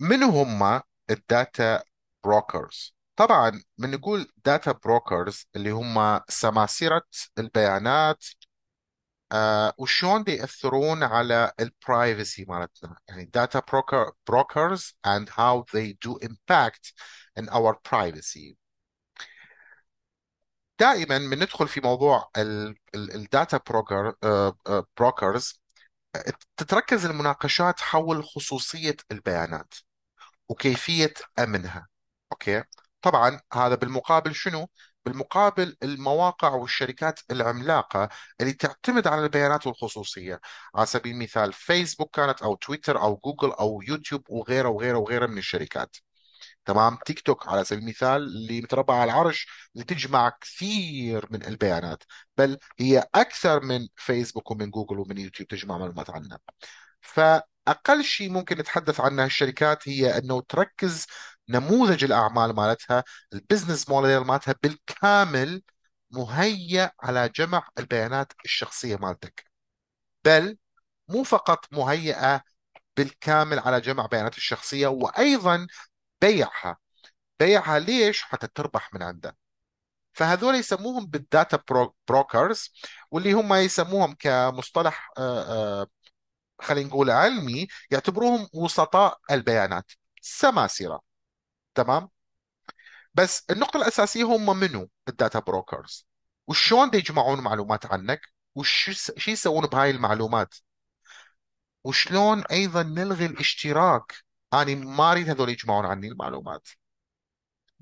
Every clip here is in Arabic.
من هم الداتا بروكرز طبعا نقول داتا بروكرز اللي هم سماسرة البيانات آه وشون بيأثرون على البرايفسي مالتنا يعني داتا بروكر brokers and how they do impact in our privacy دائما من ندخل في موضوع الداتا بروكر بروكرز تتركز المناقشات حول خصوصية البيانات وكيفية أمنها أوكي طبعا هذا بالمقابل شنو؟ بالمقابل المواقع والشركات العملاقة اللي تعتمد على البيانات والخصوصية على سبيل المثال فيسبوك كانت أو تويتر أو جوجل أو يوتيوب وغيره وغيره وغيره من الشركات تمام تيك توك على سبيل المثال اللي متربع على العرش اللي تجمع كثير من البيانات بل هي أكثر من فيسبوك ومن جوجل ومن يوتيوب تجمع معلومات عنها ف اقل شيء ممكن نتحدث عنه الشركات هي انه تركز نموذج الاعمال مالتها البزنس موديل مالتها بالكامل مهيئ على جمع البيانات الشخصيه مالتك بل مو فقط مهيئه بالكامل على جمع بيانات الشخصيه وايضا بيعها بيعها ليش حتى تربح من عنده فهذول يسموهم بالداتا بروكرز واللي هم يسموهم كمصطلح آآ آه، آآ آه، خلينا نقول علمي يعتبروهم وسطاء البيانات سماسرة تمام بس النقطة الأساسية هم منو الداتا بروكرز وشون يجمعون معلومات عنك وش يسوون بهاي المعلومات وشلون أيضا نلغي الاشتراك أنا يعني ما أريد هذول يجمعون عني المعلومات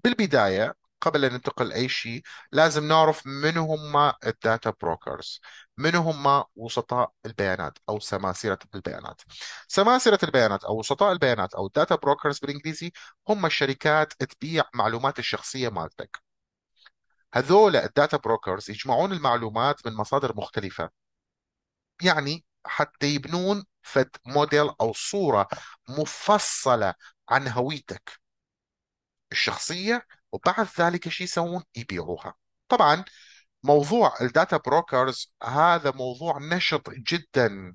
بالبداية قبل أن ننتقل أي شيء لازم نعرف من هم الداتا بروكرز من هم وسطاء البيانات أو سماسرة البيانات سماسرة البيانات أو وسطاء البيانات أو الداتا بروكرز بالإنجليزي هم الشركات تبيع معلومات الشخصية مالتك هذول الداتا بروكرز يجمعون المعلومات من مصادر مختلفة يعني حتى يبنون فد موديل أو صورة مفصلة عن هويتك الشخصية وبعد ذلك شو يسوون؟ يبيعوها. طبعا موضوع الداتا بروكرز هذا موضوع نشط جدا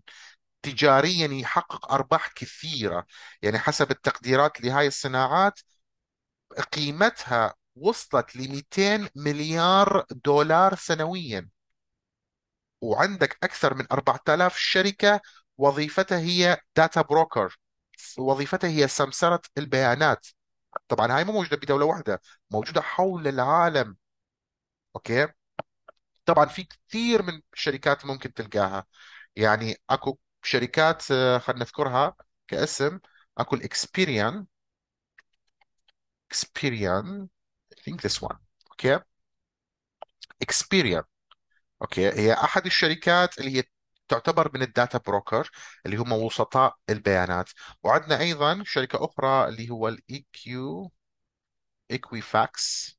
تجاريا يحقق ارباح كثيره يعني حسب التقديرات لهاي الصناعات قيمتها وصلت ل 200 مليار دولار سنويا وعندك اكثر من 4000 شركه وظيفتها هي داتا بروكر وظيفتها هي سمسره البيانات طبعا هاي مو موجوده بدوله واحده موجوده حول العالم اوكي طبعا في كثير من الشركات ممكن تلقاها يعني اكو شركات آه، خلينا نذكرها كاسم اكو الاكسبيريان اكسبيريان I think this one اوكي اكسبيريان اوكي هي احد الشركات اللي هي تعتبر من الداتا بروكر اللي هم وسطاء البيانات وعندنا ايضا شركه اخرى اللي هو الاي كيو ايكويفاكس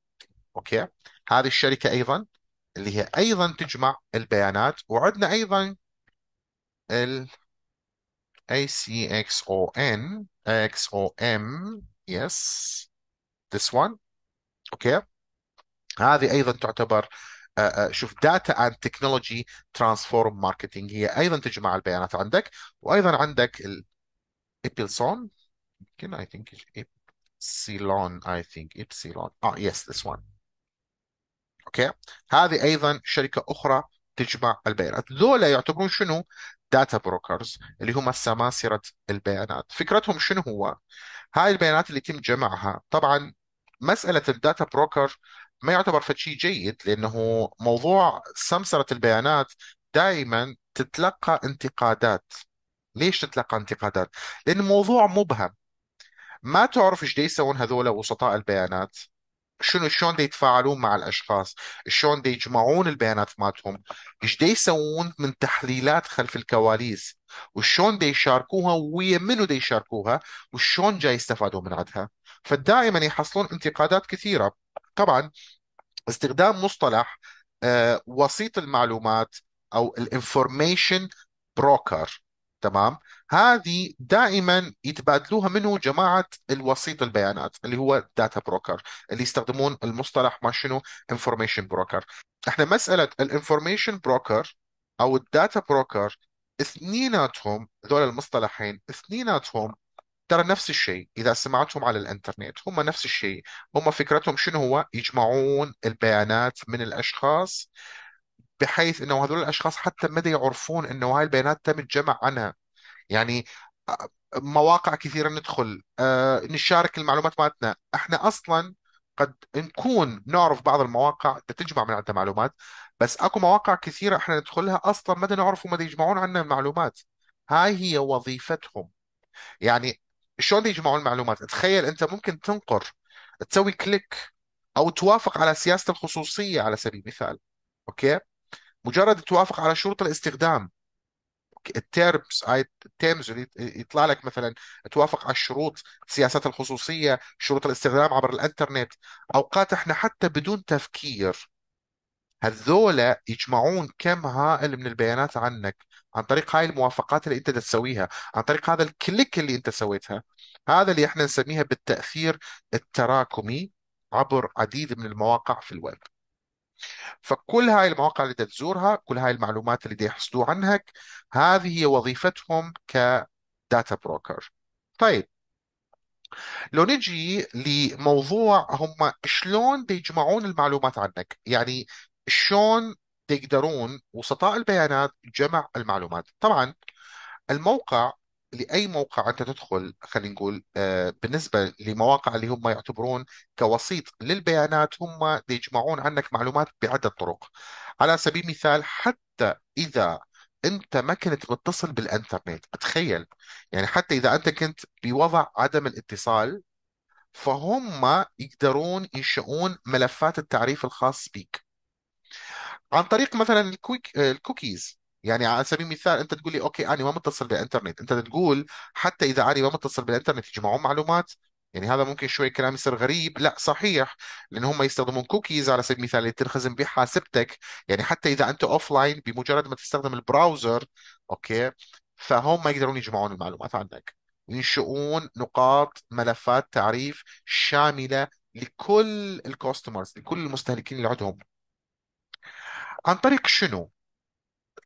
اوكي هذه الشركه ايضا اللي هي ايضا تجمع البيانات وعندنا ايضا ال او ام يس ذس وان اوكي هذه ايضا تعتبر آه، آه، شوف داتا اند تكنولوجي ترانسفورم ماركتنج هي ايضا تجمع البيانات عندك وايضا عندك الابيلسون يمكن اي ثينك ابسيلون اي ثينك ابسيلون اه يس ذس وان اوكي هذه ايضا شركه اخرى تجمع البيانات ذولا يعتبرون شنو داتا بروكرز اللي هم سماسرة البيانات فكرتهم شنو هو هاي البيانات اللي يتم جمعها طبعا مسألة الداتا بروكر ما يعتبر فشي جيد لأنه موضوع سمسرة البيانات دائما تتلقى انتقادات ليش تتلقى انتقادات؟ لأن الموضوع مبهم ما تعرف ايش يسوون هذول وسطاء البيانات شنو شلون يتفاعلون مع الاشخاص شلون يجمعون البيانات مالتهم ايش يسوون من تحليلات خلف الكواليس وشلون يشاركوها ويا منو يشاركوها وشلون جاي يستفادوا من عندها فدائما يحصلون انتقادات كثيره طبعا استخدام مصطلح آه، وسيط المعلومات او الانفورميشن بروكر تمام هذه دائما يتبادلوها منه جماعه الوسيط البيانات اللي هو داتا بروكر اللي يستخدمون المصطلح ما شنو انفورميشن بروكر احنا مساله الانفورميشن بروكر او الداتا بروكر اثنيناتهم ذول المصطلحين اثنيناتهم ترى نفس الشيء إذا سمعتهم على الإنترنت هم نفس الشيء هم فكرتهم شنو هو يجمعون البيانات من الأشخاص بحيث أنه هذول الأشخاص حتى ما يعرفون أنه هاي البيانات تم الجمع عنها يعني مواقع كثيرة ندخل أه نشارك المعلومات مالتنا احنا أصلا قد نكون نعرف بعض المواقع تجمع من عندها معلومات بس اكو مواقع كثيرة احنا ندخلها اصلا ما نعرف وما يجمعون عنا المعلومات هاي هي وظيفتهم يعني شلون يجمعوا المعلومات تخيل انت ممكن تنقر تسوي كليك او توافق على سياسه الخصوصيه على سبيل المثال اوكي مجرد توافق على شروط الاستخدام التيرمز هاي التيرمز اللي يطلع لك مثلا توافق على الشروط سياسات الخصوصيه شروط الاستخدام عبر الانترنت اوقات احنا حتى بدون تفكير هذولا يجمعون كم هائل من البيانات عنك عن طريق هاي الموافقات اللي انت تسويها عن طريق هذا الكليك اللي انت سويتها هذا اللي احنا نسميها بالتأثير التراكمي عبر عديد من المواقع في الويب فكل هاي المواقع اللي تزورها كل هاي المعلومات اللي يحصلوا عنك هذه هي وظيفتهم كداتا بروكر طيب لو نجي لموضوع هم شلون بيجمعون المعلومات عنك يعني شلون تقدرون وسطاء البيانات جمع المعلومات طبعا الموقع لاي موقع انت تدخل خلينا نقول آه، بالنسبه لمواقع اللي هم يعتبرون كوسيط للبيانات هم يجمعون عنك معلومات بعده طرق على سبيل المثال حتى اذا انت ما كنت متصل بالانترنت تخيل يعني حتى اذا انت كنت بوضع عدم الاتصال فهم يقدرون ينشئون ملفات التعريف الخاص بك عن طريق مثلا الكويك آه، الكوكيز يعني على سبيل المثال انت تقول لي اوكي انا ما متصل بالانترنت انت تقول حتى اذا انا ما متصل بالانترنت يجمعون معلومات يعني هذا ممكن شوي كلام يصير غريب لا صحيح لان هم يستخدمون كوكيز على سبيل المثال اللي تنخزن بحاسبتك يعني حتى اذا انت اوف لاين بمجرد ما تستخدم البراوزر اوكي فهم ما يقدرون يجمعون المعلومات عنك ينشؤون نقاط ملفات تعريف شامله لكل الكوستمرز لكل المستهلكين اللي عندهم عن طريق شنو؟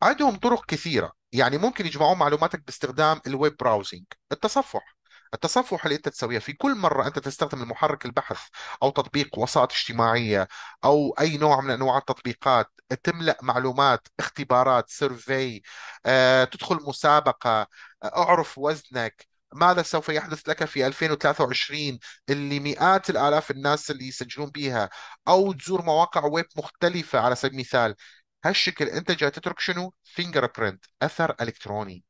عندهم طرق كثيرة يعني ممكن يجمعون معلوماتك باستخدام الويب براوزنج التصفح التصفح اللي انت تسويه في كل مره انت تستخدم المحرك البحث او تطبيق وسائط اجتماعيه او اي نوع من انواع التطبيقات تملا معلومات اختبارات سيرفي آه، تدخل مسابقه آه، اعرف وزنك ماذا سوف يحدث لك في 2023 اللي مئات الآلاف الناس اللي يسجلون بيها أو تزور مواقع ويب مختلفة على سبيل المثال هالشكل أنت جاي تترك شنو؟ فينجر برنت أثر إلكتروني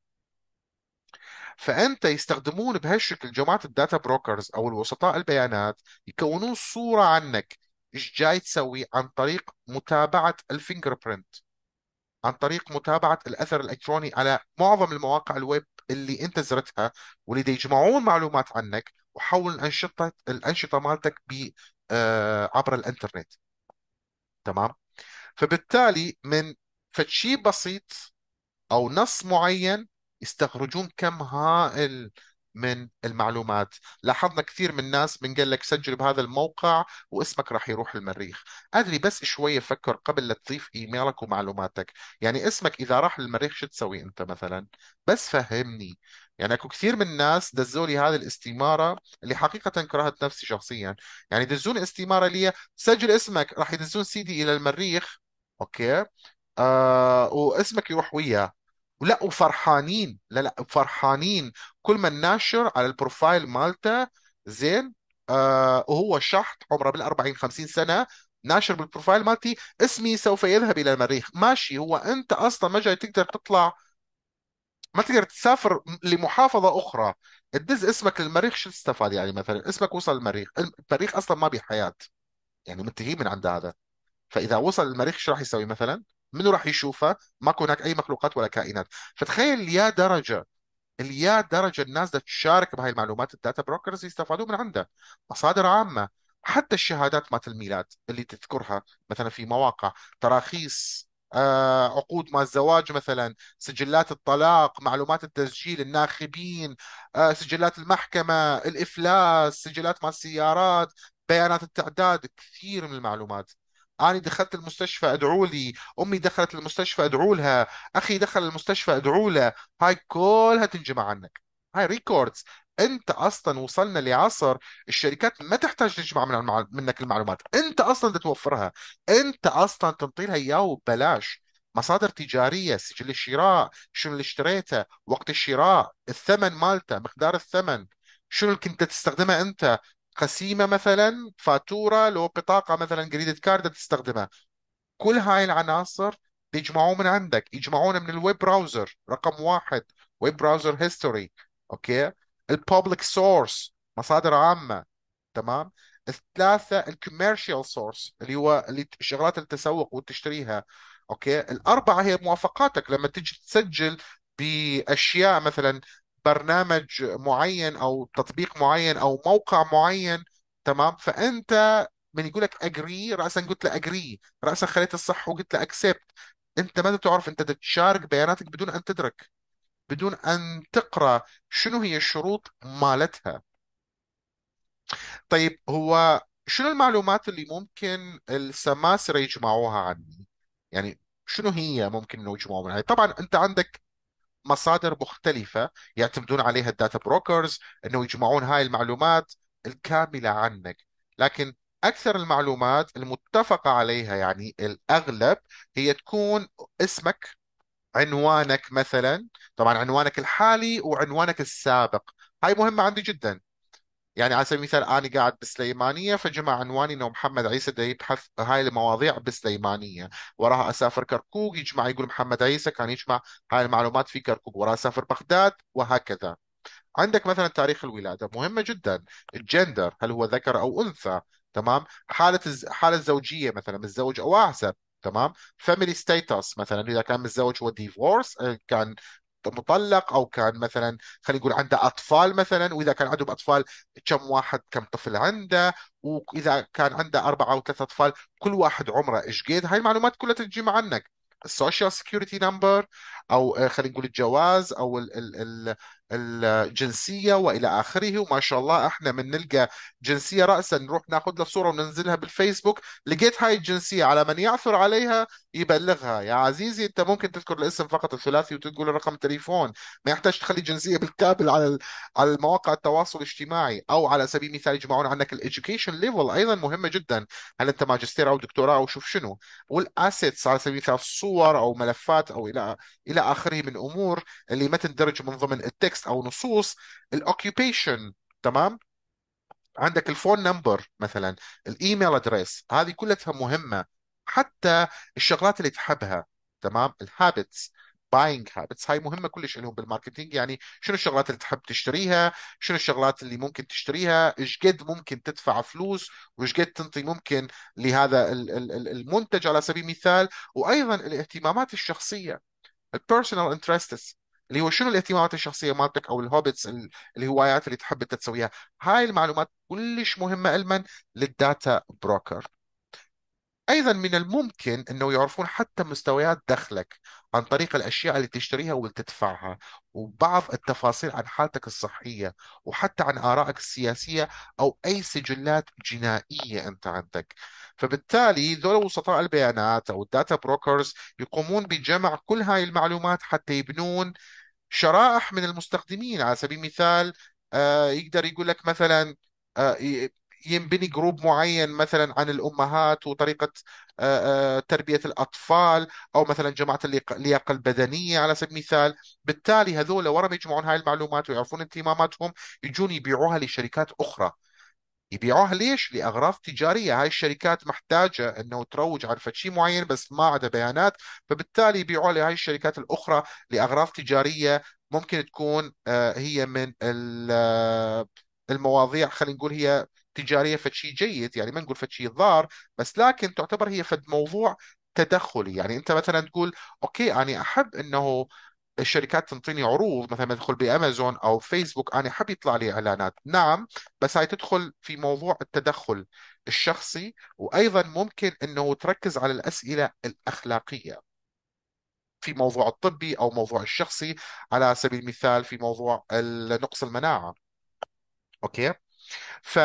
فانت يستخدمون بهالشكل جماعه الداتا بروكرز او الوسطاء البيانات يكونون صوره عنك ايش جاي تسوي عن طريق متابعه الفينجر برنت عن طريق متابعه الاثر الالكتروني على معظم المواقع الويب اللي انت زرتها واللي يجمعون معلومات عنك وحول الانشطه الانشطه مالتك ب آه، عبر الانترنت تمام فبالتالي من فشي بسيط او نص معين يستخرجون كم هائل من المعلومات لاحظنا كثير من الناس بنقول لك سجل بهذا الموقع واسمك راح يروح المريخ أدري بس شوية فكر قبل لا تضيف إيميلك ومعلوماتك يعني اسمك إذا راح للمريخ شو تسوي أنت مثلا بس فهمني يعني اكو كثير من الناس دزوا لي هذه الاستماره اللي حقيقه كرهت نفسي شخصيا يعني دزون استماره لي سجل اسمك راح يدزون سيدي الى المريخ اوكي آه واسمك يروح وياه لا وفرحانين لا لا فرحانين كل ما ناشر على البروفايل مالته زين آه وهو شحط عمره بال 40 50 سنه ناشر بالبروفايل مالتي اسمي سوف يذهب الى المريخ ماشي هو انت اصلا ما جاي تقدر تطلع ما تقدر تسافر لمحافظه اخرى تدز اسمك للمريخ شو تستفاد يعني مثلا اسمك وصل المريخ المريخ اصلا ما بيه حياه يعني منتهي من عند هذا فاذا وصل المريخ شو راح يسوي مثلا منو راح يشوفها ماكو هناك اي مخلوقات ولا كائنات فتخيل يا درجه اليا درجه الناس بدها تشارك بهاي المعلومات الداتا بروكرز يستفادوا من عندها مصادر عامه حتى الشهادات مالت الميلاد اللي تذكرها مثلا في مواقع تراخيص آه، عقود مال الزواج مثلا سجلات الطلاق معلومات التسجيل الناخبين آه، سجلات المحكمة الإفلاس سجلات مال السيارات بيانات التعداد كثير من المعلومات أنا دخلت المستشفى أدعوا لي أمي دخلت المستشفى أدعوا لها أخي دخل المستشفى أدعوا له هاي كلها تنجمع عنك هاي ريكوردز انت اصلا وصلنا لعصر الشركات ما تحتاج تجمع من المعل... منك المعلومات انت اصلا توفرها انت اصلا تنطي لها اياه ببلاش مصادر تجاريه سجل الشراء شنو اللي اشتريته وقت الشراء الثمن مالته مقدار الثمن شنو اللي كنت تستخدمه انت قسيمه مثلا فاتوره لو بطاقه مثلا كريدت كارد بتستخدمها كل هاي العناصر بيجمعوه من عندك يجمعونه من الويب براوزر رقم واحد ويب براوزر هيستوري اوكي الببليك سورس مصادر عامه تمام الثلاثه الكوميرشال سورس اللي هو اللي الشغلات اللي تسوق وتشتريها اوكي الاربعه هي موافقاتك لما تجي تسجل باشياء مثلا برنامج معين او تطبيق معين او موقع معين تمام فانت من يقول لك اجري راسا قلت له اجري راسا خليت الصح وقلت له اكسبت انت ما تعرف انت تشارك بياناتك بدون ان تدرك بدون ان تقرا شنو هي الشروط مالتها طيب هو شنو المعلومات اللي ممكن السماسرة يجمعوها عني يعني شنو هي ممكن انه يجمعوا طبعا انت عندك مصادر مختلفة يعتمدون عليها الداتا بروكرز انه يجمعون هاي المعلومات الكاملة عنك لكن اكثر المعلومات المتفقة عليها يعني الاغلب هي تكون اسمك عنوانك مثلا طبعا عنوانك الحالي وعنوانك السابق هاي مهمة عندي جدا يعني على سبيل المثال انا قاعد بسليمانيه فجمع عنواني انه محمد عيسى دا يبحث هاي المواضيع بسليمانيه وراها اسافر كركوك يجمع يقول محمد عيسى كان يجمع هاي المعلومات في كركوك وراها اسافر بغداد وهكذا عندك مثلا تاريخ الولاده مهمه جدا الجندر هل هو ذكر او انثى تمام حاله حاله الزوجيه مثلا متزوج او اعزب تمام فاميلي ستيتس مثلا اذا كان متزوج هو ديفورس كان مطلق او كان مثلا خلينا نقول عنده اطفال مثلا واذا كان عندهم اطفال كم واحد كم طفل عنده واذا كان عنده اربعه او ثلاث اطفال كل واحد عمره ايش قد هاي المعلومات كلها تجي عنك السوشيال سكيورتي نمبر او آه، خلينا نقول الجواز او ال ال ال الجنسية وإلى آخره وما شاء الله إحنا من نلقى جنسية رأسا نروح ناخذ لها صورة وننزلها بالفيسبوك لقيت هاي الجنسية على من يعثر عليها يبلغها يا عزيزي أنت ممكن تذكر الاسم فقط الثلاثي وتقول رقم تليفون ما يحتاج تخلي جنسية بالكابل على على المواقع التواصل الاجتماعي أو على سبيل المثال يجمعون عنك الإديوكيشن ليفل أيضا مهمة جدا هل أنت ماجستير أو دكتوراه أو شوف شنو والأسيتس على سبيل المثال صور أو ملفات أو إلى إلى آخره من أمور اللي ما تندرج من ضمن التكست تكست او نصوص الاوكيوبيشن تمام عندك الفون نمبر مثلا الايميل ادريس هذه كلها مهمه حتى الشغلات اللي تحبها تمام الهابتس باينج هابتس هاي مهمه كلش لهم بالماركتينج يعني شنو الشغلات اللي تحب تشتريها شنو الشغلات اللي ممكن تشتريها ايش قد ممكن تدفع فلوس وايش قد تنطي ممكن لهذا المنتج على سبيل المثال وايضا الاهتمامات الشخصيه البيرسونال انترستس اللي هو شنو الاهتمامات الشخصيه مالتك او الهوبتس الهوايات اللي تحب انت تسويها هاي المعلومات كلش مهمه علما للداتا بروكر ايضا من الممكن انه يعرفون حتى مستويات دخلك عن طريق الاشياء اللي تشتريها وتدفعها وبعض التفاصيل عن حالتك الصحيه وحتى عن ارائك السياسيه او اي سجلات جنائيه انت عندك فبالتالي ذول وسطاء البيانات او الداتا بروكرز يقومون بجمع كل هاي المعلومات حتى يبنون شرائح من المستخدمين على سبيل المثال آه، يقدر يقول لك مثلا آه، ينبني جروب معين مثلا عن الأمهات وطريقة آه، آه، تربية الأطفال أو مثلا جماعة اللياقة البدنية على سبيل المثال بالتالي هذول ورا ما يجمعون هاي المعلومات ويعرفون اهتماماتهم يجون يبيعوها لشركات أخرى يبيعوها ليش؟ لأغراض تجارية هاي الشركات محتاجة أنه تروج على شيء معين بس ما عدا بيانات فبالتالي يبيعوها لهاي الشركات الأخرى لأغراض تجارية ممكن تكون آه، هي من المواضيع خلينا نقول هي تجاريه فشي جيد يعني ما نقول فشي ضار بس لكن تعتبر هي فد موضوع تدخلي يعني انت مثلا تقول اوكي انا احب انه الشركات تنطيني عروض مثلا تدخل بامازون او فيسبوك انا احب يطلع لي اعلانات نعم بس هاي تدخل في موضوع التدخل الشخصي وايضا ممكن انه تركز على الاسئله الاخلاقيه في موضوع الطبي او موضوع الشخصي على سبيل المثال في موضوع نقص المناعه اوكي ف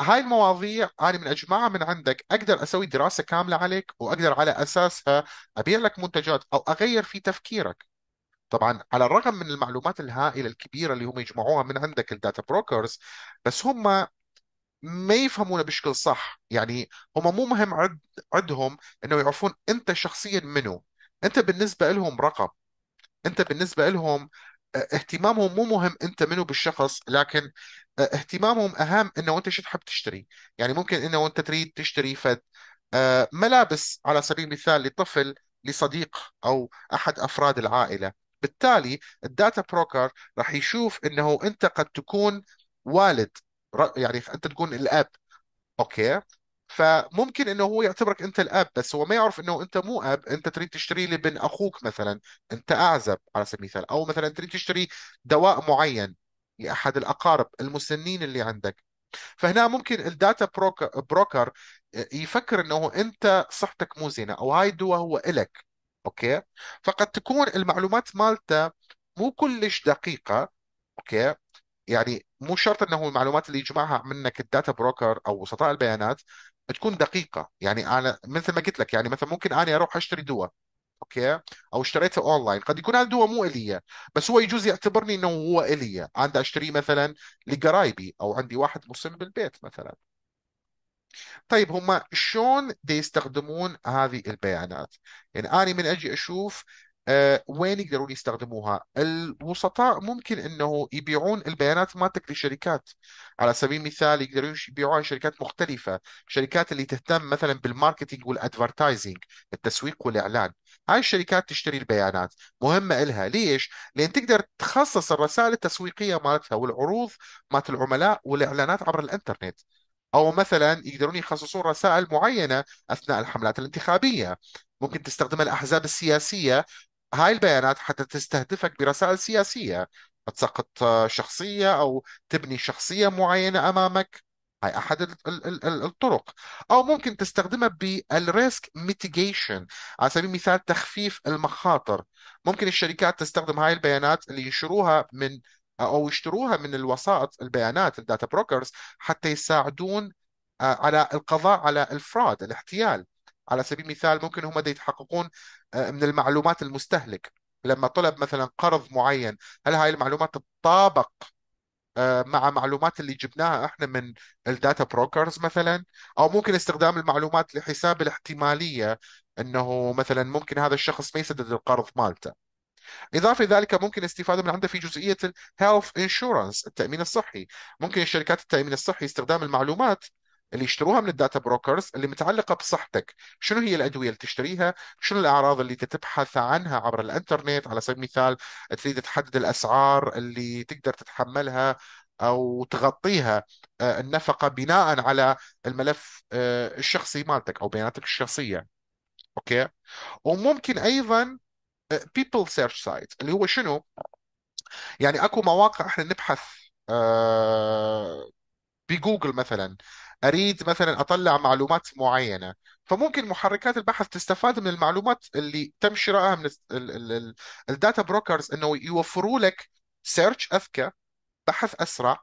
هاي المواضيع أنا من أجمعها من عندك أقدر أسوي دراسة كاملة عليك وأقدر على أساسها أبيع لك منتجات أو أغير في تفكيرك طبعا على الرغم من المعلومات الهائلة الكبيرة اللي هم يجمعوها من عندك الداتا بروكرز بس هم ما يفهمونه بشكل صح يعني هم مو مهم عد عندهم انه يعرفون انت شخصيا منو انت بالنسبه لهم رقم انت بالنسبه لهم آه، اهتمامهم مو مهم انت منو بالشخص لكن آه، اهتمامهم اهم انه انت شو تحب تشتري يعني ممكن انه انت تريد تشتري فد آه، ملابس على سبيل المثال لطفل لصديق او احد افراد العائله بالتالي الداتا بروكر راح يشوف انه انت قد تكون والد يعني انت تكون الاب اوكي فممكن انه هو يعتبرك انت الاب بس هو ما يعرف انه انت مو اب انت تريد تشتري لابن اخوك مثلا انت اعزب على سبيل المثال او مثلا تريد تشتري دواء معين لاحد الاقارب المسنين اللي عندك فهنا ممكن الداتا بروكر يفكر انه انت صحتك مو زينه او هاي الدواء هو الك اوكي فقد تكون المعلومات مالته مو كلش دقيقه اوكي يعني مو شرط انه المعلومات اللي يجمعها منك الداتا بروكر او وسطاء البيانات تكون دقيقه يعني انا مثل ما قلت لك يعني مثلا ممكن انا اروح اشتري دواء اوكي او اشتريتها اونلاين قد يكون هذا هو مو الي بس هو يجوز يعتبرني انه هو الي عند اشتريه مثلا لقرايبي او عندي واحد مسلم بالبيت مثلا طيب هم شلون دي يستخدمون هذه البيانات يعني انا من اجي اشوف أه وين يقدرون يستخدموها الوسطاء ممكن انه يبيعون البيانات مالتك لشركات على سبيل المثال يقدرون يبيعوها لشركات مختلفه شركات اللي تهتم مثلا بالماركتينج والادفرتايزنج التسويق والاعلان هاي الشركات تشتري البيانات مهمة إلها ليش؟ لأن تقدر تخصص الرسائل التسويقية مالتها والعروض مالت العملاء والإعلانات عبر الإنترنت أو مثلا يقدرون يخصصون رسائل معينة أثناء الحملات الانتخابية ممكن تستخدمها الأحزاب السياسية هاي البيانات حتى تستهدفك برسائل سياسية تسقط شخصية أو تبني شخصية معينة أمامك هي احد الطرق او ممكن تستخدمها بالريسك ميتيجيشن على سبيل المثال تخفيف المخاطر ممكن الشركات تستخدم هاي البيانات اللي ينشروها من او يشتروها من الوسائط البيانات الداتا بروكرز حتى يساعدون آه، على القضاء على الفراد الاحتيال على سبيل المثال ممكن هم يتحققون آه، من المعلومات المستهلك لما طلب مثلا قرض معين هل هاي المعلومات تطابق آه، مع معلومات اللي جبناها احنا من الداتا بروكرز مثلا او ممكن استخدام المعلومات لحساب الاحتماليه انه مثلا ممكن هذا الشخص ما يسدد القرض مالته إضافة لذلك ممكن الاستفادة من عنده في جزئية الهيلث انشورنس التأمين الصحي ممكن الشركات التأمين الصحي استخدام المعلومات اللي يشتروها من الداتا بروكرز اللي متعلقه بصحتك، شنو هي الادويه اللي تشتريها؟ شنو الاعراض اللي تبحث عنها عبر الانترنت؟ على سبيل المثال تريد تحدد الاسعار اللي تقدر تتحملها او تغطيها آه، النفقه بناء على الملف آه، الشخصي مالتك او بياناتك الشخصيه. اوكي؟ وممكن ايضا بيبل سيرش سايت اللي هو شنو؟ يعني اكو مواقع احنا نبحث آه، بجوجل مثلا اريد مثلا اطلع معلومات معينه فممكن محركات البحث تستفاد من المعلومات اللي تم شرائها من الداتا بروكرز انه يوفروا لك سيرش اذكى بحث اسرع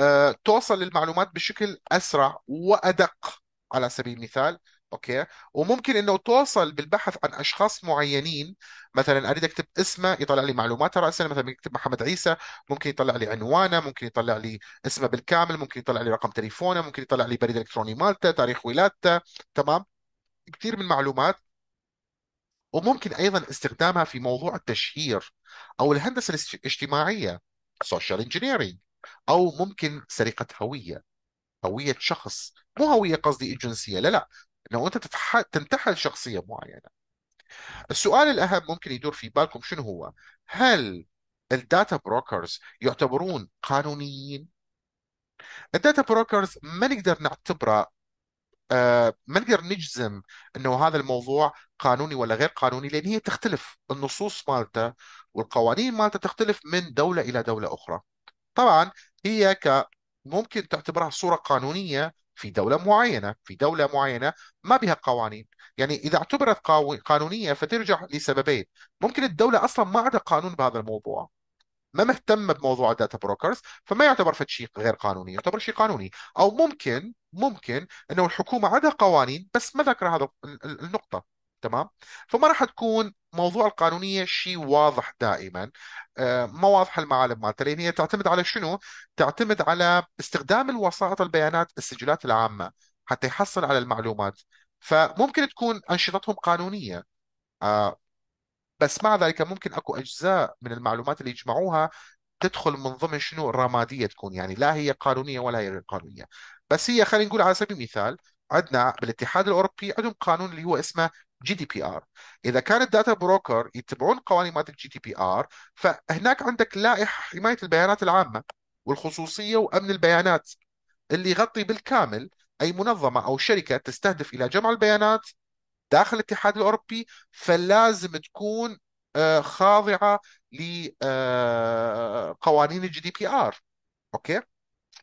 آه، توصل للمعلومات بشكل اسرع وادق على سبيل المثال اوكي وممكن انه توصل بالبحث عن اشخاص معينين مثلا اريد اكتب اسمه يطلع لي معلومات راسا مثلا اكتب محمد عيسى ممكن يطلع لي عنوانه ممكن يطلع لي اسمه بالكامل ممكن يطلع لي رقم تليفونه ممكن يطلع لي بريد الكتروني مالته تاريخ ولادته تمام كثير من المعلومات وممكن ايضا استخدامها في موضوع التشهير او الهندسه الاجتماعيه سوشيال انجينيرينج او ممكن سرقه هويه هويه شخص مو هويه قصدي الجنسيه لا لا لو انت تتح... تنتحل شخصيه معينه السؤال الاهم ممكن يدور في بالكم شنو هو هل الداتا بروكرز يعتبرون قانونيين الداتا بروكرز ما نقدر نعتبره آه، ما نقدر نجزم انه هذا الموضوع قانوني ولا غير قانوني لان هي تختلف النصوص مالته والقوانين مالته تختلف من دوله الى دوله اخرى طبعا هي ك ممكن تعتبرها صوره قانونيه في دولة معينة في دولة معينة ما بها قوانين يعني إذا اعتبرت قانونية فترجع لسببين ممكن الدولة أصلا ما عندها قانون بهذا الموضوع ما مهتمة بموضوع الداتا بروكرز فما يعتبر فد شيء غير قانوني يعتبر شيء قانوني أو ممكن ممكن أنه الحكومة عندها قوانين بس ما ذكر هذا النقطة تمام فما راح تكون موضوع القانونيه شيء واضح دائما آه، ما واضحه المعالم مالته لان هي تعتمد على شنو؟ تعتمد على استخدام الوسائط البيانات السجلات العامه حتى يحصل على المعلومات فممكن تكون انشطتهم قانونيه آه، بس مع ذلك ممكن اكو اجزاء من المعلومات اللي يجمعوها تدخل من ضمن شنو الرماديه تكون يعني لا هي قانونيه ولا هي غير قانونيه بس هي خلينا نقول على سبيل المثال عندنا بالاتحاد الاوروبي عندهم قانون اللي هو اسمه جي دي بي ار اذا كان الداتا بروكر يتبعون قوانين مالت الجي دي بي ار فهناك عندك لائحه حمايه البيانات العامه والخصوصيه وامن البيانات اللي يغطي بالكامل اي منظمه او شركه تستهدف الى جمع البيانات داخل الاتحاد الاوروبي فلازم تكون آه، خاضعه لقوانين آه، الجي دي بي ار اوكي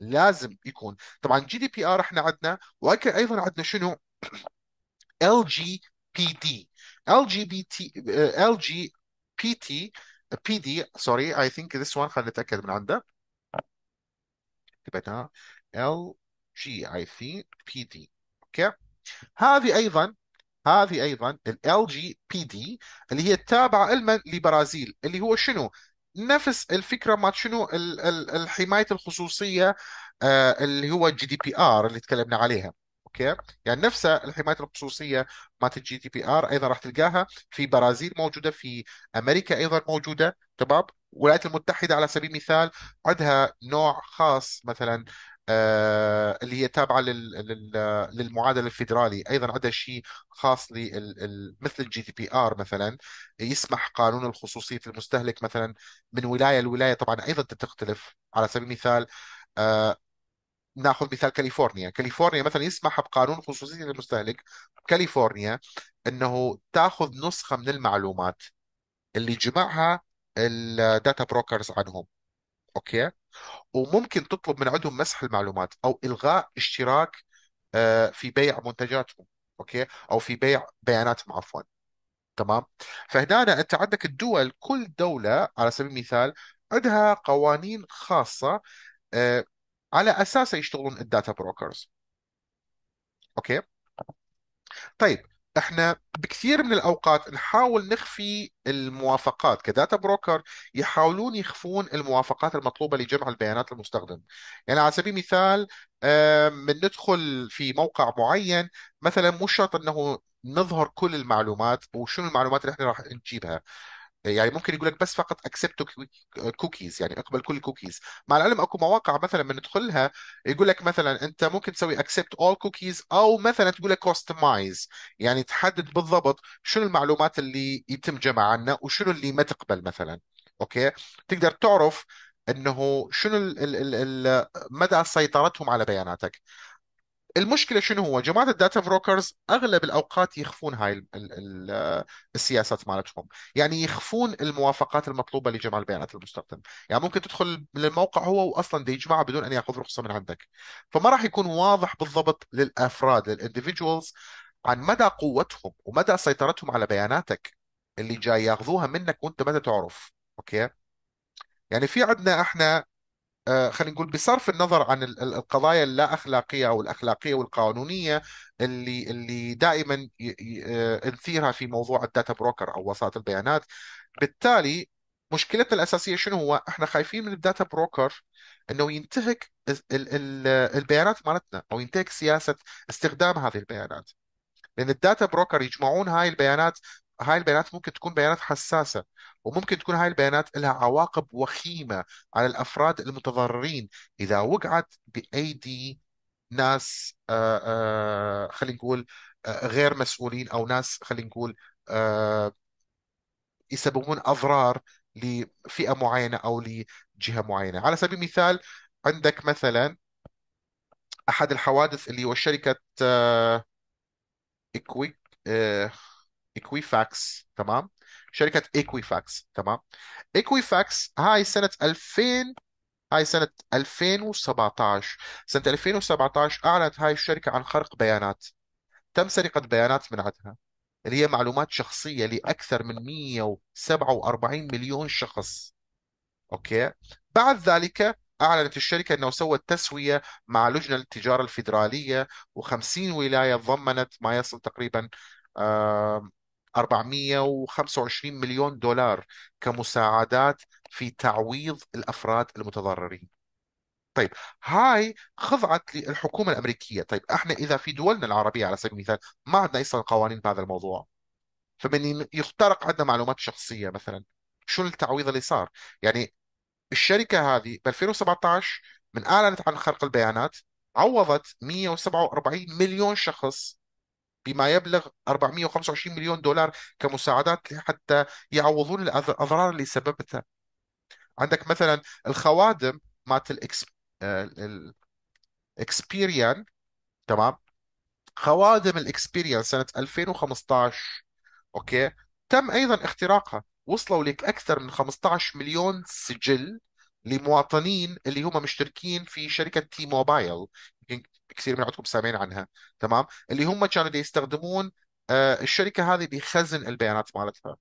لازم يكون طبعا جي دي بي ار احنا عندنا وايضا عندنا شنو ال جي بي دي ال جي بي تي ال جي بي تي بي دي سوري اي ثينك ذس وان خلينا نتاكد من عندها كتبتها ال جي اي ثينك بي دي اوكي هذه ايضا هذه ايضا ال جي بي دي اللي هي التابعه علما لبرازيل اللي هو شنو؟ نفس الفكره مال شنو الحمايه الخصوصيه uh, اللي هو جي دي بي ار اللي تكلمنا عليها اوكي يعني نفس الحمايه الخصوصيه مالت الجي دي بي ار ايضا راح تلقاها في برازيل موجوده في امريكا ايضا موجوده تمام الولايات المتحده على سبيل المثال عندها نوع خاص مثلا آه، اللي هي تابعه للمعادله الفيدرالي ايضا عندها شيء خاص مثل الجي دي بي ار مثلا يسمح قانون الخصوصيه المستهلك مثلا من ولايه لولايه طبعا ايضا تختلف على سبيل المثال آه، ناخذ مثال كاليفورنيا كاليفورنيا مثلا يسمح بقانون خصوصية المستهلك كاليفورنيا انه تاخذ نسخة من المعلومات اللي جمعها الداتا بروكرز عنهم اوكي وممكن تطلب من عندهم مسح المعلومات او الغاء اشتراك آه، في بيع منتجاتهم اوكي او في بيع بياناتهم عفوا تمام فهنا انت عندك الدول كل دولة على سبيل المثال عندها قوانين خاصة آه، على اساسه يشتغلون الداتا بروكرز اوكي طيب احنا بكثير من الاوقات نحاول نخفي الموافقات كداتا بروكر يحاولون يخفون الموافقات المطلوبه لجمع البيانات المستخدم يعني على سبيل المثال من ندخل في موقع معين مثلا مو شرط انه نظهر كل المعلومات وشنو المعلومات اللي احنا راح نجيبها يعني ممكن يقول لك بس فقط اكسبت كوكيز يعني اقبل كل الكوكيز مع العلم اكو مواقع مثلا بندخلها يقول لك مثلا انت ممكن تسوي اكسبت اول كوكيز او مثلا تقول لك كوستمايز يعني تحدد بالضبط شنو المعلومات اللي يتم جمع عنها وشنو اللي ما تقبل مثلا اوكي تقدر تعرف انه شنو مدى سيطرتهم على بياناتك المشكله شنو هو جماعه الداتا بروكرز اغلب الاوقات يخفون هاي الـ الـ السياسات مالتهم يعني يخفون الموافقات المطلوبه لجمع البيانات المستخدم يعني ممكن تدخل للموقع هو واصلا دي يجمعها بدون ان ياخذ رخصه من عندك فما راح يكون واضح بالضبط للافراد للاندفجوالز عن مدى قوتهم ومدى سيطرتهم على بياناتك اللي جاي ياخذوها منك وانت ما تعرف اوكي يعني في عندنا احنا آه، خلينا نقول بصرف النظر عن القضايا اللا اخلاقيه او الاخلاقيه والقانونيه اللي اللي دائما آه، نثيرها في موضوع الداتا بروكر او وساطه البيانات بالتالي مشكلتنا الاساسيه شنو هو احنا خايفين من الداتا بروكر انه ينتهك البيانات مالتنا او ينتهك سياسه استخدام هذه البيانات لان الداتا بروكر يجمعون هاي البيانات هاي البيانات ممكن تكون بيانات حساسه وممكن تكون هاي البيانات لها عواقب وخيمة على الأفراد المتضررين إذا وقعت بأيدي ناس آه، آه، خلينا نقول آه، غير مسؤولين أو ناس خلينا نقول يسببون أضرار لفئة معينة أو لجهة معينة على سبيل المثال عندك مثلا أحد الحوادث اللي هو شركة اكويك إكويفاكس تمام شركه ايكويفاكس تمام ايكويفاكس هاي سنه 2000 هاي سنة 2017 سنة 2017 أعلنت هاي الشركة عن خرق بيانات تم سرقة بيانات من عندها اللي هي معلومات شخصية لأكثر من 147 مليون شخص أوكي بعد ذلك أعلنت الشركة أنه سوت تسوية مع لجنة التجارة الفيدرالية و50 ولاية ضمنت ما يصل تقريبا آه 425 مليون دولار كمساعدات في تعويض الافراد المتضررين. طيب هاي خضعت للحكومه الامريكيه، طيب احنا اذا في دولنا العربيه على سبيل المثال ما عندنا اصلا قوانين بهذا الموضوع. فمن يخترق عندنا معلومات شخصيه مثلا، شو التعويض اللي صار؟ يعني الشركه هذه ب 2017 من اعلنت عن خرق البيانات عوضت 147 مليون شخص بما يبلغ 425 مليون دولار كمساعدات حتى يعوضون الأضرار اللي سببتها عندك مثلا الخوادم مات الاكسبيريان آه، تمام خوادم الاكسبيريان سنة 2015 اوكي تم ايضا اختراقها وصلوا لك اكثر من 15 مليون سجل لمواطنين اللي هم مشتركين في شركة تي موبايل كثير من عندكم سامعين عنها تمام اللي هم كانوا يستخدمون آه، الشركه هذه بخزن البيانات مالتها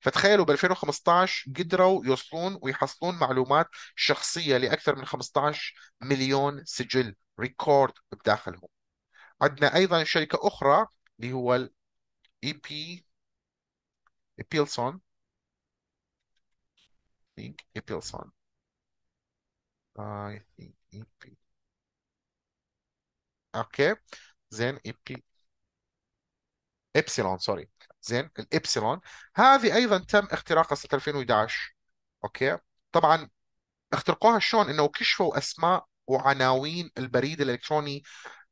فتخيلوا ب 2015 قدروا يوصلون ويحصلون معلومات شخصيه لاكثر من 15 مليون سجل ريكورد بداخلهم عندنا ايضا شركه اخرى اللي هو الاي بي بيلسون think اي ثينك اي EP اوكي زين يبقي ابسلون سوري زين الابسيلون هذه ايضا تم اختراقها سنه 2011 اوكي طبعا اخترقوها شلون انه كشفوا اسماء وعناوين البريد الالكتروني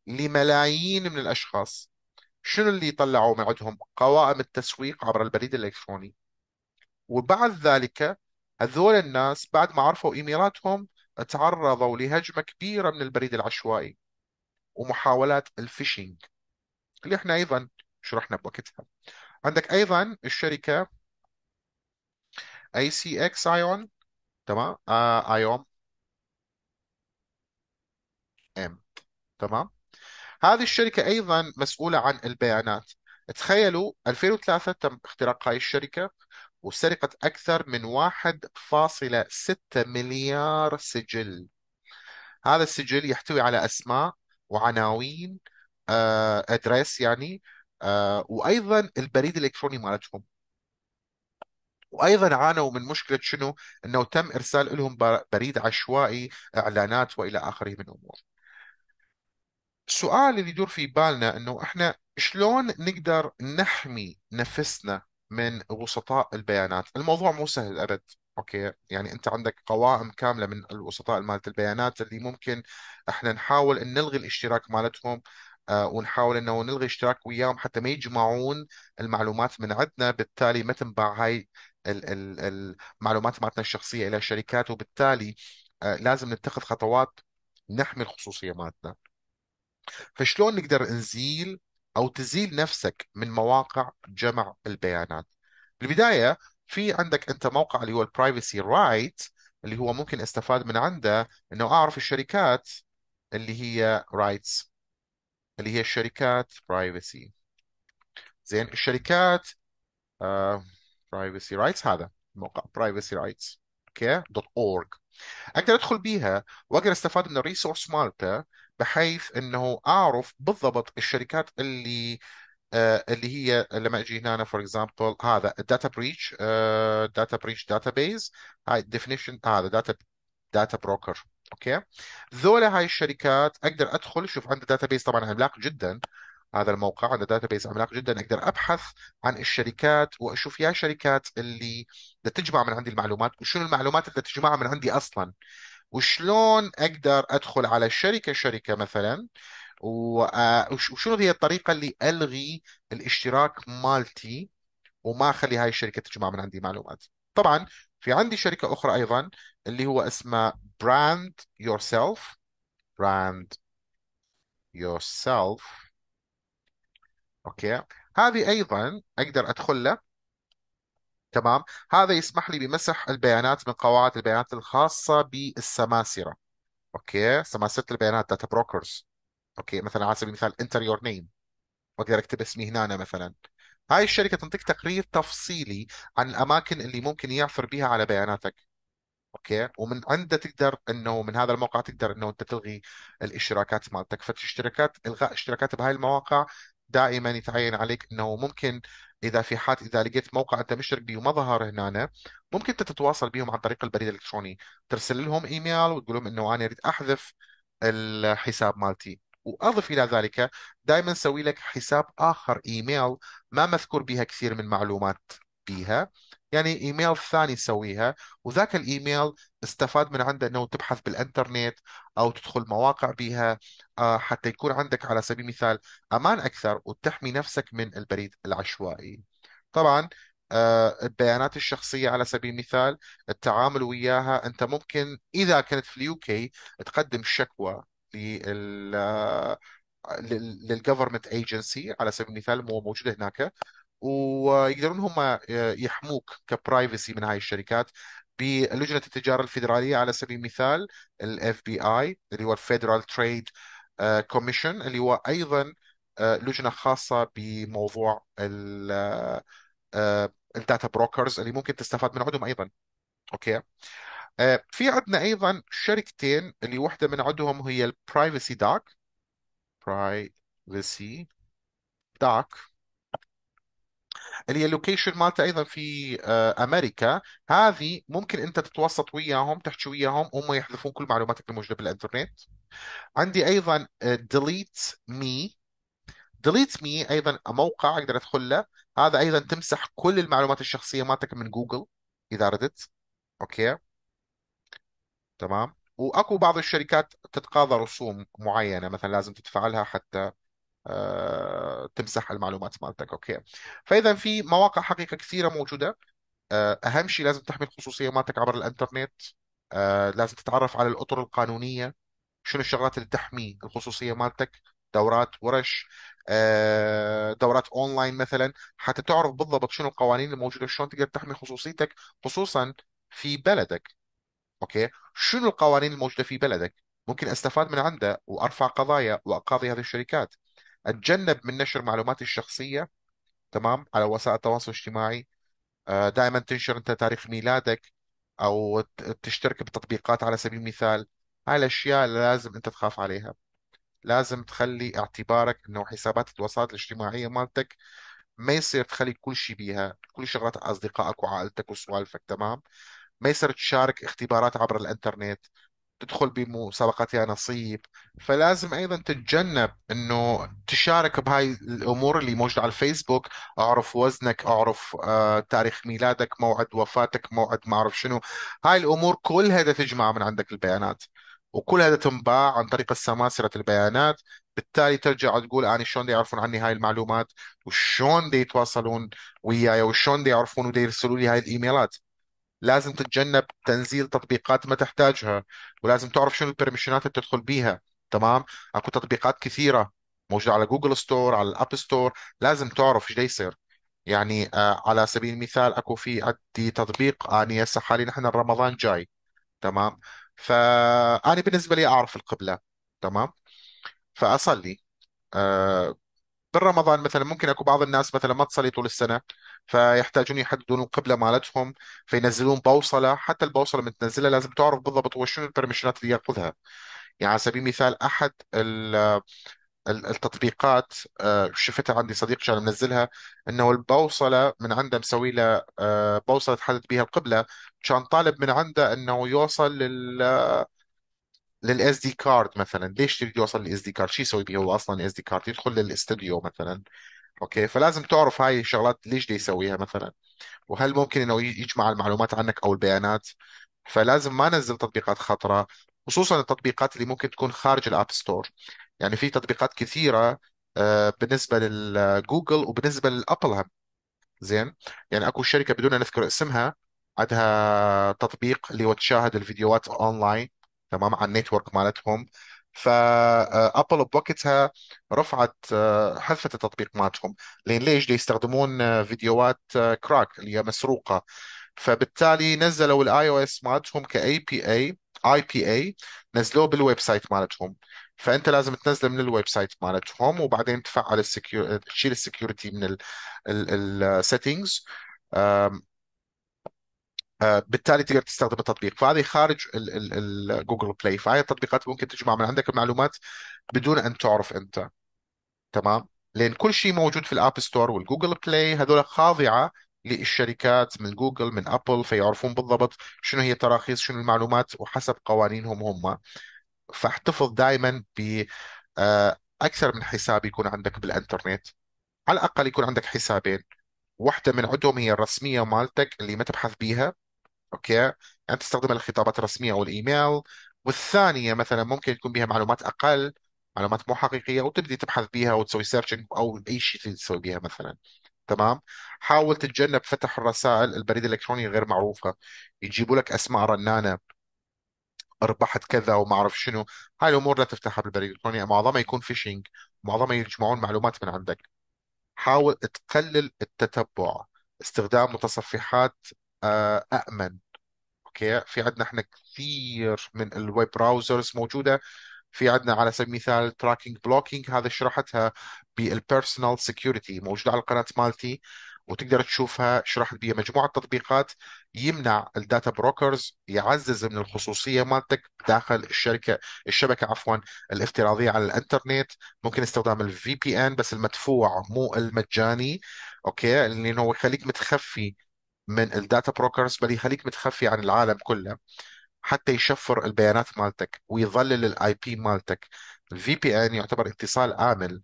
لملايين من الاشخاص شنو اللي طلعوا من عندهم قوائم التسويق عبر البريد الالكتروني وبعد ذلك هذول الناس بعد ما عرفوا ايميلاتهم تعرضوا لهجمه كبيره من البريد العشوائي ومحاولات الفيشنج اللي احنا ايضا شرحنا بوقتها عندك ايضا الشركه اي سي اكس ايون تمام آه ايوم ام تمام هذه الشركه ايضا مسؤوله عن البيانات تخيلوا 2003 تم اختراق هاي الشركه وسرقت اكثر من 1.6 مليار سجل هذا السجل يحتوي على اسماء وعناوين ادريس آه، يعني آه، وايضا البريد الالكتروني مالتهم وايضا عانوا من مشكله شنو؟ انه تم ارسال لهم بريد عشوائي اعلانات والى اخره من امور. السؤال اللي يدور في بالنا انه احنا شلون نقدر نحمي نفسنا من وسطاء البيانات؟ الموضوع مو سهل ابد. اوكي يعني انت عندك قوائم كامله من الوسطاء مالت البيانات اللي ممكن احنا نحاول ان نلغي الاشتراك مالتهم آه، ونحاول انه نلغي اشتراك وياهم حتى ما يجمعون المعلومات من عندنا بالتالي ما تنباع هاي المعلومات مالتنا الشخصيه الى الشركات وبالتالي آه، لازم نتخذ خطوات نحمي الخصوصيه مالتنا فشلون نقدر نزيل او تزيل نفسك من مواقع جمع البيانات بالبدايه في عندك انت موقع اللي هو البرايفسي رايت اللي هو ممكن استفاد من عنده انه اعرف الشركات اللي هي رايتس اللي هي الشركات برايفسي زين الشركات برايفسي uh, رايتس هذا موقع برايفسي رايتس اوكي دوت اورج اقدر ادخل بيها واقدر استفاد من الريسورس مالته بحيث انه اعرف بالضبط الشركات اللي آه، اللي هي لما اجي هنا فور اكزامبل هذا الداتا بريتش داتا بريتش داتا بيز هاي الديفينيشن هذا داتا داتا بروكر اوكي ذولا هاي الشركات اقدر ادخل شوف عنده داتا بيز طبعا عملاق جدا هذا الموقع عنده داتا بيز عملاق جدا اقدر ابحث عن الشركات واشوف يا شركات اللي بدها تجمع من عندي المعلومات وشنو المعلومات اللي تجمعها من عندي اصلا وشلون اقدر ادخل على شركه شركه مثلا آه، وشنو هي الطريقه اللي الغي الاشتراك مالتي وما اخلي هاي الشركه تجمع من عندي معلومات طبعا في عندي شركه اخرى ايضا اللي هو اسمها براند يور سيلف براند يور سيلف اوكي هذه ايضا اقدر ادخل له تمام هذا يسمح لي بمسح البيانات من قواعد البيانات الخاصة بالسماسرة اوكي سماسرة البيانات داتا بروكرز اوكي مثلا على سبيل المثال انتر يور نيم واقدر اكتب اسمي هنا أنا مثلا هاي الشركة تنطيك تقرير تفصيلي عن الأماكن اللي ممكن يعثر بها على بياناتك اوكي ومن عنده تقدر انه من هذا الموقع تقدر انه انت تلغي الاشتراكات مالتك فالاشتراكات الغاء اشتراكات بهاي المواقع دائما يتعين عليك انه ممكن اذا في حال اذا لقيت موقع انت مشترك به وما ظهر هنا ممكن انت تتواصل بهم عن طريق البريد الالكتروني ترسل لهم ايميل وتقول لهم انه انا اريد احذف الحساب مالتي واضف الى ذلك دائما سوي لك حساب اخر ايميل ما مذكور بها كثير من معلومات بها يعني ايميل ثاني يسويها وذاك الايميل استفاد من عنده انه تبحث بالانترنت او تدخل مواقع بها آه، حتى يكون عندك على سبيل المثال امان اكثر وتحمي نفسك من البريد العشوائي طبعا آه، البيانات الشخصية على سبيل المثال التعامل وياها أنت ممكن إذا كنت في اليو كي تقدم شكوى للـ آه، government ايجنسي على سبيل المثال مو موجوده هناك ويقدرون هم آه، يحموك كبرايفسي من هاي الشركات بلجنه التجاره الفيدراليه على سبيل المثال الاف بي اي اللي هو الفيدرال تريد كوميشن اللي هو ايضا آه، لجنه خاصه بموضوع الداتا آه، بروكرز اللي ممكن تستفاد من عندهم ايضا اوكي في عندنا ايضا شركتين اللي واحده من عندهم هي البرايفسي داك برايفسي داك اللي هي اللوكيشن مالته ايضا في آه، امريكا هذه ممكن انت تتوسط وياهم تحكي وياهم هم يحذفون كل معلوماتك الموجوده بالانترنت عندي ايضا ديليت مي ديليت مي ايضا موقع اقدر ادخل له هذا ايضا تمسح كل المعلومات الشخصيه مالتك من جوجل اذا ردت اوكي تمام واكو بعض الشركات تتقاضى رسوم معينه مثلا لازم تدفع لها حتى آه، تمسح المعلومات مالتك اوكي فاذا في مواقع حقيقه كثيره موجوده آه، اهم شيء لازم تحمي الخصوصيه مالتك عبر الانترنت آه، لازم تتعرف على الاطر القانونيه شنو الشغلات اللي تحمي الخصوصيه مالتك دورات ورش دورات اونلاين مثلا حتى تعرف بالضبط شنو القوانين الموجوده شلون تقدر تحمي خصوصيتك خصوصا في بلدك اوكي شنو القوانين الموجوده في بلدك ممكن استفاد من عنده وارفع قضايا واقاضي هذه الشركات اتجنب من نشر معلوماتي الشخصيه تمام على وسائل التواصل الاجتماعي آه، دائما تنشر انت تاريخ ميلادك او تشترك بتطبيقات على سبيل المثال هاي الاشياء اللي لازم انت تخاف عليها لازم تخلي اعتبارك انه حسابات الوسائط الاجتماعيه مالتك ما يصير تخلي كل شيء بيها كل شغلات اصدقائك وعائلتك وسوالفك تمام ما يصير تشارك اختبارات عبر الانترنت تدخل بمسابقات يا نصيب فلازم ايضا تتجنب انه تشارك بهاي الامور اللي موجوده على الفيسبوك اعرف وزنك اعرف آه تاريخ ميلادك موعد وفاتك موعد ما اعرف شنو هاي الامور كلها تجمع من عندك البيانات وكل هذا تنباع عن طريق السماسرة البيانات بالتالي ترجع تقول أنا شلون دي يعرفون عني هاي المعلومات وشلون دي يتواصلون وياي وشلون دي يعرفون ودي يرسلوا لي هاي الإيميلات لازم تتجنب تنزيل تطبيقات ما تحتاجها ولازم تعرف شنو البرميشنات اللي تدخل بيها تمام اكو تطبيقات كثيره موجوده على جوجل ستور على الاب ستور لازم تعرف ايش يصير يعني آه على سبيل المثال اكو في عندي تطبيق اني هسه حاليا نحن رمضان جاي تمام فاني بالنسبه لي اعرف القبله تمام فاصلي آه بالرمضان مثلا ممكن اكو بعض الناس مثلا ما تصلي طول السنه فيحتاجون يحددون القبله مالتهم فينزلون بوصله حتى البوصله من تنزلها لازم تعرف بالضبط هو شنو البرميشنات اللي ياخذها يعني على سبيل المثال احد التطبيقات آه، شفتها عندي صديق كان منزلها انه البوصله من عنده مسوي له آه، بوصله تحدد بها القبله كان طالب من عنده انه يوصل لل للاس دي كارد مثلا ليش تريد يوصل للاس دي كارد شو يسوي به هو اصلا الاس دي كارد يدخل للاستوديو مثلا اوكي فلازم تعرف هاي الشغلات ليش بده يسويها مثلا وهل ممكن انه يجمع المعلومات عنك او البيانات فلازم ما ننزل تطبيقات خطره خصوصا التطبيقات اللي ممكن تكون خارج الاب ستور يعني في تطبيقات كثيره آه، بالنسبه للجوجل وبالنسبه للابل هم زين يعني اكو شركه بدون نذكر اسمها عندها تطبيق اللي هو تشاهد الفيديوهات اونلاين تمام على النيتورك مالتهم فابل آه، بوقتها رفعت آه، حذفت التطبيق مالتهم لان ليش يستخدمون آه، فيديوهات كراك اللي هي مسروقه فبالتالي نزلوا الاي او اس مالتهم كاي بي اي اي بي اي نزلوه بالويب سايت مالتهم فانت لازم تنزله من الويب سايت مالتهم وبعدين تفعل السكيور تشيل السكيورتي من السيتنجز آه، بالتالي تقدر تستخدم التطبيق فهذه خارج جوجل بلاي فهذه التطبيقات ممكن تجمع من عندك المعلومات بدون ان تعرف انت تمام لان كل شيء موجود في الاب ستور والجوجل بلاي هذول خاضعه للشركات من جوجل من ابل فيعرفون بالضبط شنو هي التراخيص شنو المعلومات وحسب قوانينهم هم فاحتفظ دائما ب آه، اكثر من حساب يكون عندك بالانترنت على الاقل يكون عندك حسابين واحده من عندهم هي الرسميه مالتك اللي ما تبحث بيها اوكي يعني تستخدم الخطابات الرسميه او الايميل والثانيه مثلا ممكن يكون بها معلومات اقل معلومات مو حقيقيه وتبدي تبحث بها وتسوي سيرشنج او اي شيء تسوي بها مثلا تمام حاول تتجنب فتح الرسائل البريد الالكتروني غير معروفه يجيبوا لك اسماء رنانه ربحت كذا وما اعرف شنو هاي الامور لا تفتحها بالبريد الالكتروني معظمها يكون فيشنج معظمها يجمعون معلومات من عندك حاول تقلل التتبع استخدام متصفحات أأمن آه، اوكي في عندنا احنا كثير من الويب براوزرز موجوده في عندنا على سبيل المثال تراكينج بلوكينج هذا شرحتها بالبيرسونال سكيورتي موجوده على القناه مالتي وتقدر تشوفها شرحت بها مجموعه تطبيقات يمنع الداتا بروكرز يعزز من الخصوصيه مالتك داخل الشركه الشبكه عفوا الافتراضيه على الانترنت ممكن استخدام الفي بي ان بس المدفوع مو المجاني اوكي لانه هو يخليك متخفي من الداتا بروكرز بل يخليك متخفي عن العالم كله حتى يشفر البيانات مالتك ويظلل الاي بي مالتك الفي بي ان يعتبر اتصال آمن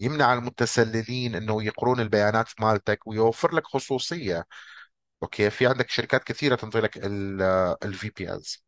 يمنع المتسللين انه يقرون البيانات مالتك ويوفر لك خصوصيه اوكي في عندك شركات كثيره تنطي لك الفي بي انز